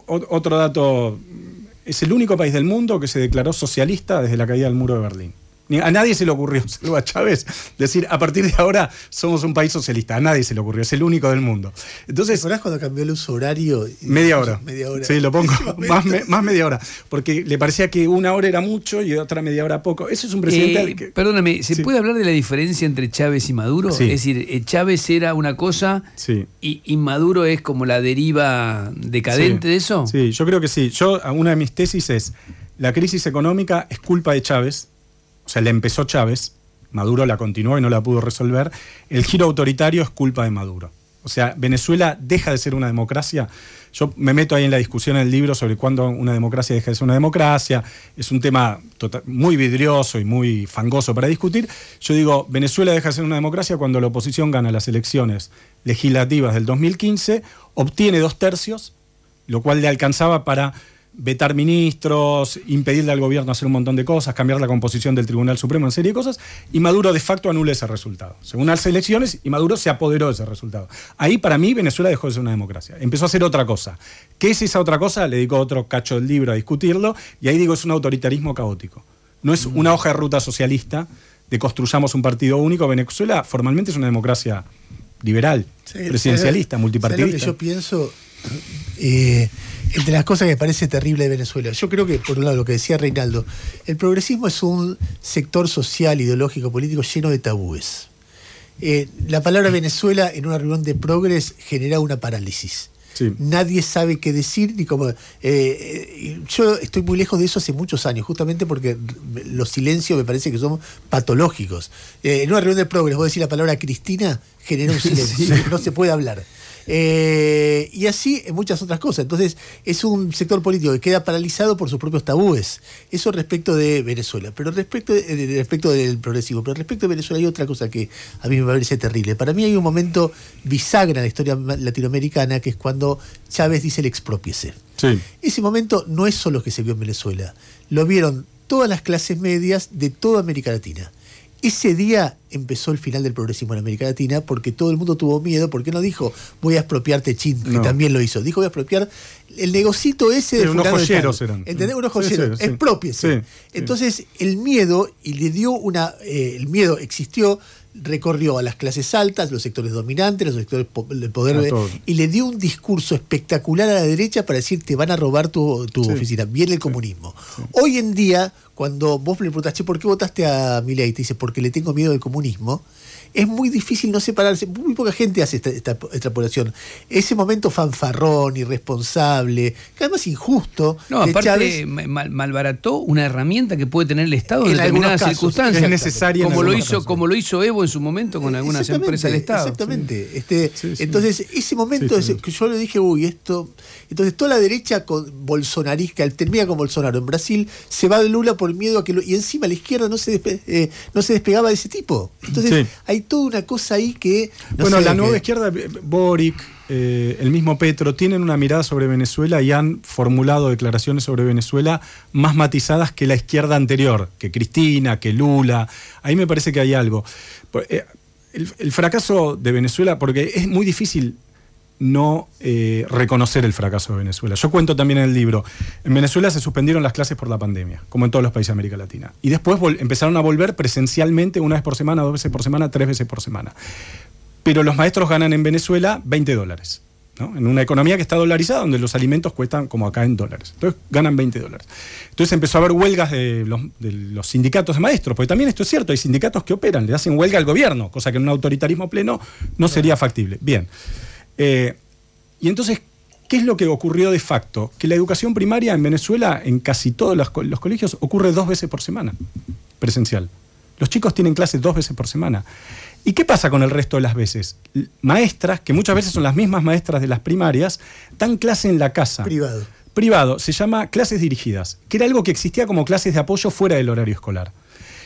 Otro dato. Es el único país del mundo que se declaró socialista desde la caída del muro de Berlín. A nadie se le ocurrió, a Chávez, decir, a partir de ahora somos un país socialista. A nadie se le ocurrió, es el único del mundo. Entonces, ¿Te cuando cambió el uso horario? Media hora. Sí, lo pongo, más, media hora. Porque le parecía que una hora era mucho y otra media hora poco. Eso es un presidente... Eh, perdóname, ¿se puede hablar de la diferencia entre Chávez y Maduro? Es decir, eh, Chávez era una cosa y, y, Maduro es como la deriva decadente de eso. Sí, yo creo que sí. Yo, una de mis tesis es, la crisis económica es culpa de Chávez o sea, la empezó Chávez, Maduro la continuó y no la pudo resolver, el giro autoritario es culpa de Maduro. O sea, Venezuela deja de ser una democracia. Yo me meto ahí en la discusión en el libro sobre cuándo una democracia deja de ser una democracia. Es un tema tota-, muy vidrioso y muy fangoso para discutir. Yo digo, Venezuela deja de ser una democracia cuando la oposición gana las elecciones legislativas del 2015, obtiene dos tercios, lo cual le alcanzaba para vetar ministros, impedirle al gobierno hacer un montón de cosas, cambiar la composición del Tribunal Supremo, una serie de cosas, y Maduro de facto anula ese resultado. Según las elecciones, y Maduro se apoderó de ese resultado. Ahí para mí Venezuela dejó de ser una democracia, empezó a hacer otra cosa. ¿Qué es esa otra cosa? Le dedico otro cacho del libro a discutirlo, y ahí digo es un autoritarismo caótico. No es una hoja de ruta socialista de construyamos un partido único. Venezuela formalmente es una democracia liberal, presidencialista, multipartidista. yo pienso... Eh, entre las cosas que me parece terrible de Venezuela, yo creo que, por un lado, lo que decía Reinaldo, el progresismo es un sector social, ideológico, político lleno de tabúes. Eh, la palabra Venezuela en una reunión de progres genera una parálisis. Nadie sabe qué decir ni cómo. Eh, eh, yo estoy muy lejos de eso hace muchos años, justamente porque los silencios me parece que son patológicos. en una reunión de progres, vos decís la palabra Cristina, genera un silencio. No se puede hablar. Eh, y así en muchas otras cosas. Entonces, es un sector político que queda paralizado por sus propios tabúes. Eso respecto de Venezuela. Pero respecto, respecto del progresivo, pero respecto de Venezuela hay otra cosa que a mí me parece terrible. Para mí hay un momento bisagra en la historia latinoamericana que es cuando Chávez dice el expropiese. Ese momento no es solo que se vio en Venezuela. Lo vieron todas las clases medias de toda América Latina. Ese día empezó el final del progresismo en América Latina porque todo el mundo tuvo miedo, porque no dijo voy a expropiarte Chin, que también lo hizo, dijo voy a expropiar el negocito ese de unos joyeros eran. ¿Entendés? Unos joyeros, Entonces el miedo, y le dio una, eh, el miedo existió, recorrió a las clases altas, los sectores dominantes, los sectores del poder, y le dio un discurso espectacular a la derecha para decir te van a robar tu, oficina. Viene el comunismo. Hoy en día, cuando vos le preguntaste ¿por qué votaste a Milei? Te dice, porque le tengo miedo del comunismo es muy difícil no separarse. Muy poca gente hace esta, extrapolación. Ese momento fanfarrón, irresponsable, que además injusto. No, aparte malbarató una herramienta que puede tener el Estado en, determinadas circunstancias. Es como lo hizo, como lo hizo Evo en su momento con algunas empresas del Estado. Exactamente. Este, Entonces, ese momento que yo le dije, uy, esto. Entonces, toda la derecha con bolsonarista, termina con Bolsonaro en Brasil, se va de Lula por miedo a que lo. Y encima la izquierda no se, eh, no se despegaba de ese tipo. Entonces, hay toda una cosa ahí que... bueno, la nueva izquierda, eh, Boric, eh, el mismo Petro, tienen una mirada sobre Venezuela y han formulado declaraciones sobre Venezuela más matizadas que la izquierda anterior, que Cristina, que Lula. Ahí me parece que hay algo. Eh, el fracaso de Venezuela, porque es muy difícil no eh, reconocer el fracaso de Venezuela. Yo cuento también en el libro, en Venezuela se suspendieron las clases por la pandemia, como en todos los países de América Latina. Y después empezaron a volver presencialmente una vez por semana, dos veces por semana, tres veces por semana. Pero los maestros ganan en Venezuela 20 dólares. En una economía que está dolarizada, donde los alimentos cuestan como acá en dólares. Entonces ganan 20 dólares. Entonces empezó a haber huelgas de los, de los, sindicatos de maestros, porque también esto es cierto, hay sindicatos que operan, le hacen huelga al gobierno, cosa que en un autoritarismo pleno no sería factible. Bien. Eh, y entonces, ¿qué es lo que ocurrió de facto? Que la educación primaria en Venezuela, en casi todos los, los colegios, ocurre dos veces por semana, presencial. Los chicos tienen clases dos veces por semana. ¿Y qué pasa con el resto de las veces? Maestras, que muchas veces son las mismas maestras de las primarias, dan clase en la casa. Privado. Privado, se llama clases dirigidas, que era algo que existía como clases de apoyo fuera del horario escolar.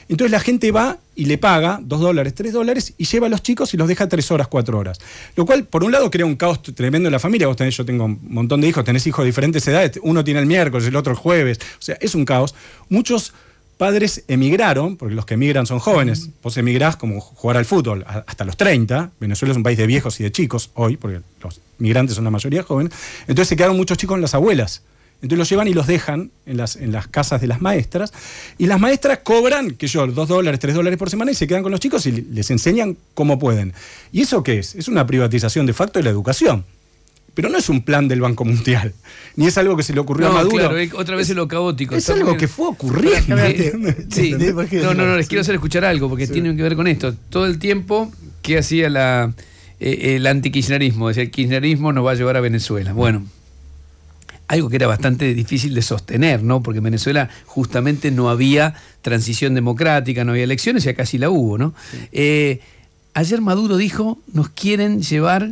Entonces la gente va y le paga dos dólares, tres dólares y lleva a los chicos y los deja tres horas, cuatro horas. Lo cual, por un lado, crea un caos tremendo en la familia. Vos tenés, yo tengo un montón de hijos, tenés hijos de diferentes edades, uno tiene el miércoles, el otro el jueves. O sea, es un caos. Muchos padres emigraron, porque los que emigran son jóvenes. Vos emigrás como jugar al fútbol hasta los 30. Venezuela es un país de viejos y de chicos hoy, porque los migrantes son la mayoría jóvenes. Entonces se quedaron muchos chicos en las abuelas. Entonces los llevan y los dejan en las, en las casas de las maestras. Y las maestras cobran, que yo, dos dólares, tres dólares por semana y se quedan con los chicos y les enseñan cómo pueden. ¿Y eso qué es? Es una privatización de facto de la educación. Pero no es un plan del Banco Mundial, ni es algo que se le ocurrió a Maduro. Claro, otra vez es, lo caótico. Es algo que fue ocurriendo. No, no, no, les quiero hacer escuchar algo porque tiene que ver con esto. Todo el tiempo que hacía la, eh, el antikirchnerismo, decía el kirchnerismo nos va a llevar a Venezuela. Bueno, algo que era bastante difícil de sostener, ¿no? Porque en Venezuela justamente no había transición democrática, no había elecciones, ya casi la hubo, ¿no? Eh, ayer Maduro dijo, nos quieren llevar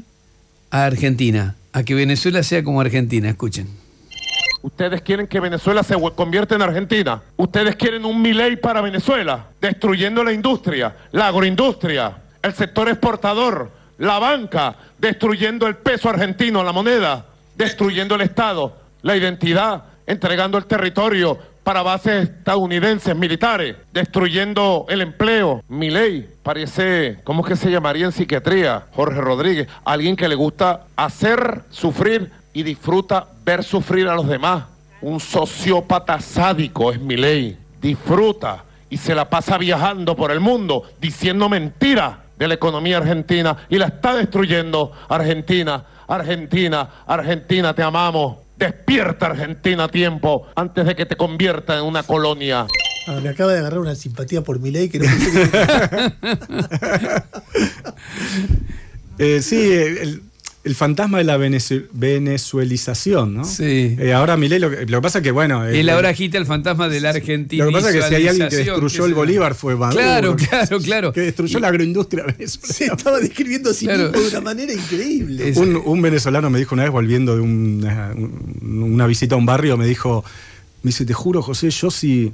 a Argentina, a que Venezuela sea como Argentina, escuchen. Ustedes quieren que Venezuela se convierta en Argentina. Ustedes quieren un Miley para Venezuela, destruyendo la industria, la agroindustria, el sector exportador, la banca, destruyendo el peso argentino, la moneda, destruyendo el Estado, la identidad, entregando el territorio para bases estadounidenses militares, destruyendo el empleo. Mi ley parece, ¿cómo es que se llamaría en psiquiatría? Jorge Rodríguez, alguien que le gusta hacer sufrir y disfruta ver sufrir a los demás. Un sociópata sádico es mi ley. Disfruta y se la pasa viajando por el mundo diciendo mentiras de la economía argentina y la está destruyendo Argentina, Argentina, Argentina, te amamos. Despierta Argentina a tiempo antes de que te convierta en una colonia. Ah, me acaba de agarrar una simpatía por mi ley que no eh, sí, el, el fantasma de la venezuelización, ¿no? Sí. Eh, ahora Milé, lo, lo, que pasa es que, bueno... Él eh, ahora agita el fantasma del argentino. Lo que pasa es que si hay alguien que destruyó el Bolívar fue Maduro. Claro, claro, claro. Que destruyó la agroindustria venezolana. Se estaba describiendo así de una manera increíble. Un, un, venezolano me dijo una vez, volviendo de una, una visita a un barrio, me dijo, me dice, te juro, José, yo si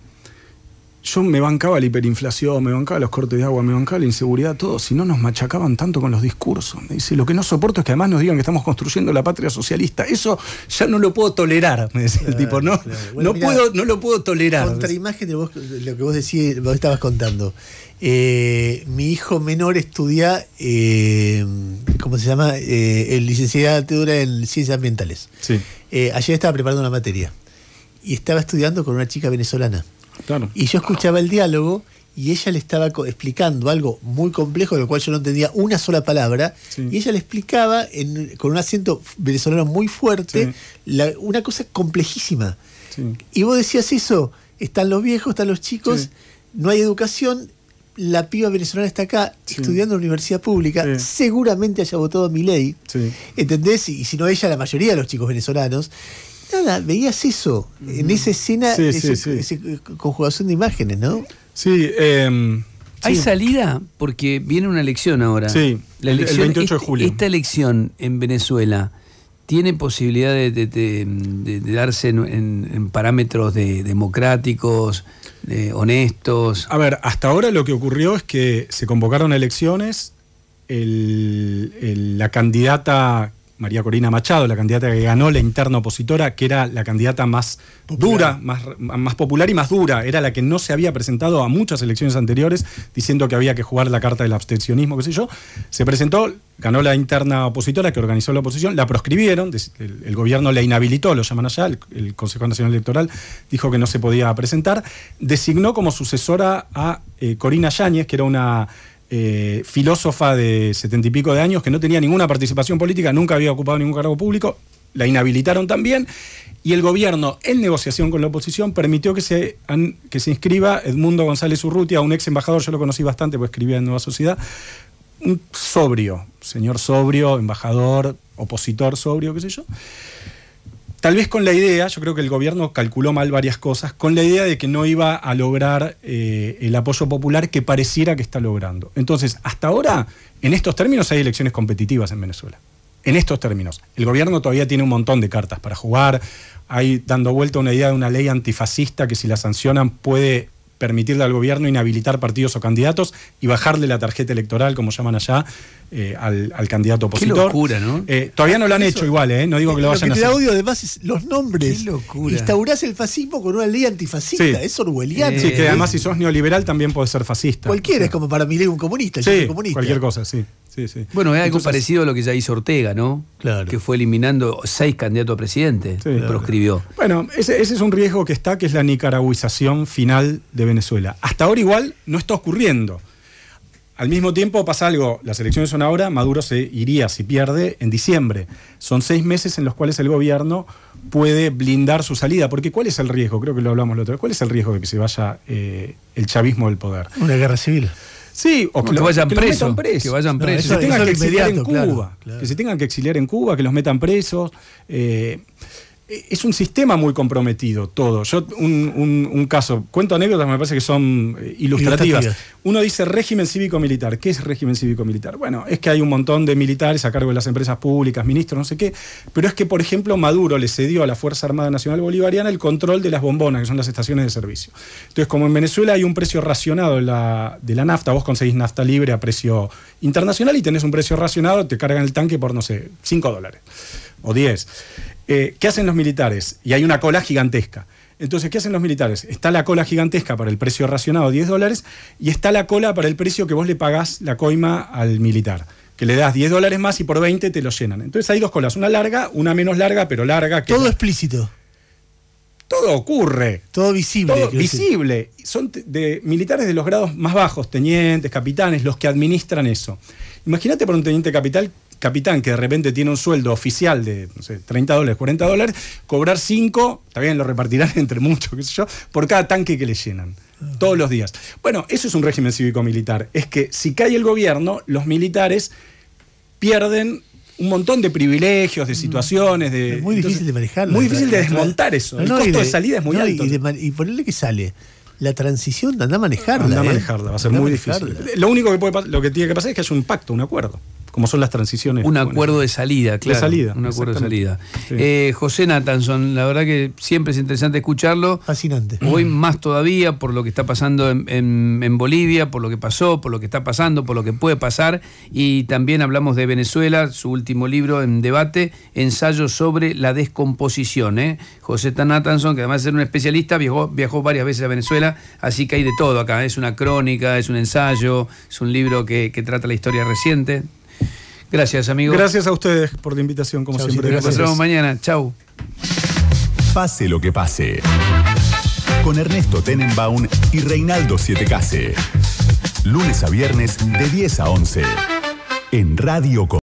yo me bancaba la hiperinflación, me bancaba los cortes de agua, me bancaba la inseguridad, todo, si no nos machacaban tanto con los discursos. Me dice, lo que no soporto es que además nos digan que estamos construyendo la patria socialista. Eso ya no lo puedo tolerar, me decía el tipo, ¿no? no, puedo, no lo puedo tolerar. Contra imagen de, lo que vos decís, estabas contando. Eh, mi hijo menor estudia, eh, ¿cómo se llama? Eh, el licenciatura en ciencias ambientales. Sí. Eh, ayer estaba preparando una materia y estaba estudiando con una chica venezolana y yo escuchaba el diálogo y ella le estaba explicando algo muy complejo, de lo cual yo no entendía una sola palabra, y ella le explicaba con un acento venezolano muy fuerte una cosa complejísima. Y vos decías eso, están los viejos, están los chicos, no hay educación, la piba venezolana está acá estudiando en universidad pública, seguramente haya votado a mi ley, ¿entendés? y si no ella, la mayoría de los chicos venezolanos nada, veías eso, en esa escena, conjugación de imágenes, ¿no? Sí. Em, Hay salida porque viene una elección ahora. Sí, el 28 de este, julio. Esta elección en Venezuela tiene posibilidad de, darse en, parámetros democráticos, honestos. A ver, hasta ahora lo que ocurrió es que se convocaron elecciones, la candidata María Corina Machado, la candidata que ganó la interna opositora, que era la candidata más dura, más, más, popular y más dura, era la que no se había presentado a muchas elecciones anteriores diciendo que había que jugar la carta del abstencionismo, qué sé yo, se presentó, ganó la interna opositora que organizó la oposición, la proscribieron, el, gobierno la inhabilitó, lo llaman allá, el, Consejo Nacional Electoral dijo que no se podía presentar, designó como sucesora a eh, Corina Yáñez, que era una eh, filósofa de setenta y pico de años que no tenía ninguna participación política, nunca había ocupado ningún cargo público, la inhabilitaron también, y el gobierno, en negociación con la oposición, permitió que se, que se inscriba Edmundo González Urrutia, un ex embajador, yo lo conocí bastante pues escribía en Nueva Sociedad, un sobrio, señor sobrio, embajador, opositor sobrio, qué sé yo. Tal vez con la idea, yo creo que el gobierno calculó mal varias cosas, con la idea de que no iba a lograr eh, el apoyo popular que pareciera que está logrando. Entonces, hasta ahora, en estos términos hay elecciones competitivas en Venezuela. En estos términos. El gobierno todavía tiene un montón de cartas para jugar. Hay dando vuelta una idea de una ley antifascista que si la sancionan puede permitirle al gobierno inhabilitar partidos o candidatos y bajarle la tarjeta electoral, como llaman allá, eh, al, candidato opositor. Qué locura, ¿no? Eh, todavía no lo han hecho igual, ¿eh? No digo que lo, vayan que a hacer. audio además los nombres. Qué locura. Instaurás el fascismo con una ley antifascista. Es orwelliano. que además si sos neoliberal también puedes ser fascista. Cualquiera es como para mi ley un comunista. Sí, comunista. cualquier cosa, sí. Sí, sí. Bueno, es algo parecido a lo que ya hizo Ortega, ¿no? Claro. Que fue eliminando seis candidatos a presidente, proscribió. Bueno, ese, ese, es un riesgo que está, que es la nicaragüización final de Venezuela. Hasta ahora igual no está ocurriendo. Al mismo tiempo pasa algo, las elecciones son ahora, Maduro se iría si pierde en diciembre. Son seis meses en los cuales el gobierno puede blindar su salida, porque ¿cuál es el riesgo? Creo que lo hablamos la otro. vez, ¿cuál es el riesgo de que se vaya eh, el chavismo del poder? Una guerra civil. Sí, o que, lo, metan Que vayan presos. que se tengan que exiliar en Cuba. Que se tengan que exiliar en Cuba, que los metan presos. Eh, eh, es un sistema muy comprometido todo. Yo, un, caso, cuento anécdotas, me parece que son eh, ilustrativas. Uno dice régimen cívico-militar. ¿Qué es régimen cívico-militar? Bueno, es que hay un montón de militares a cargo de las empresas públicas, ministros, no sé qué. Pero es que, por ejemplo, Maduro le cedió a la Fuerza Armada Nacional Bolivariana el control de las bombonas, que son las estaciones de servicio. Entonces, como en Venezuela hay un precio racionado la, de la nafta, vos conseguís nafta libre a precio internacional y tenés un precio racionado, te cargan el tanque por, no sé, 5 dólares o 10. Eh, ¿Qué hacen los militares? Y hay una cola gigantesca. Entonces, ¿qué hacen los militares? Está la cola gigantesca para el precio racionado, 10 dólares, y está la cola para el precio que vos le pagás la coima al militar, que le das 10 dólares más y por 20 te lo llenan. Entonces hay dos colas, una larga, una menos larga, pero larga. Todo explícito. Todo ocurre. Todo visible. visible. Son militares de los grados más bajos, tenientes, capitanes, los que administran eso. Imagínate por un teniente capital capitán que de repente tiene un sueldo oficial de no sé, 30 dólares, 40 dólares, cobrar 5, también lo repartirán entre muchos, qué sé yo, por cada tanque que le llenan. Todos los días. Bueno, eso es un régimen cívico-militar. Es que si cae el gobierno, los militares pierden un montón de privilegios, de mm. situaciones. De, es muy difícil de manejarlo. Muy difícil de desmontar eso. el costo de, salida es muy alto. Y, por que sale. La transición anda a manejarla. Anda a ¿eh? manejarla, va a ser muy difícil. Lo único que puede lo que tiene que pasar es que haya un pacto, un acuerdo como son las transiciones. Un acuerdo de salida, claro. De salida. Un acuerdo de salida. Eh, José Natanson, la verdad que siempre es interesante escucharlo. Fascinante. Hoy más todavía por lo que está pasando en, Bolivia, por lo que pasó, por lo que está pasando, por lo que puede pasar. Y también hablamos de Venezuela, su último libro en debate, ensayo sobre la descomposición. ¿eh? José Natanson, que además de ser un especialista, viajó, viajó varias veces a Venezuela, así que hay de todo acá. Es una crónica, es un ensayo, es un libro que, que trata la historia reciente. Gracias, amigos. Gracias a ustedes por la invitación, como siempre. Nos vemos mañana. Chau. Pase lo que pase. Con Ernesto Tenenbaum y Reinaldo Siete Case. Lunes a viernes de 10 a 11. En Radio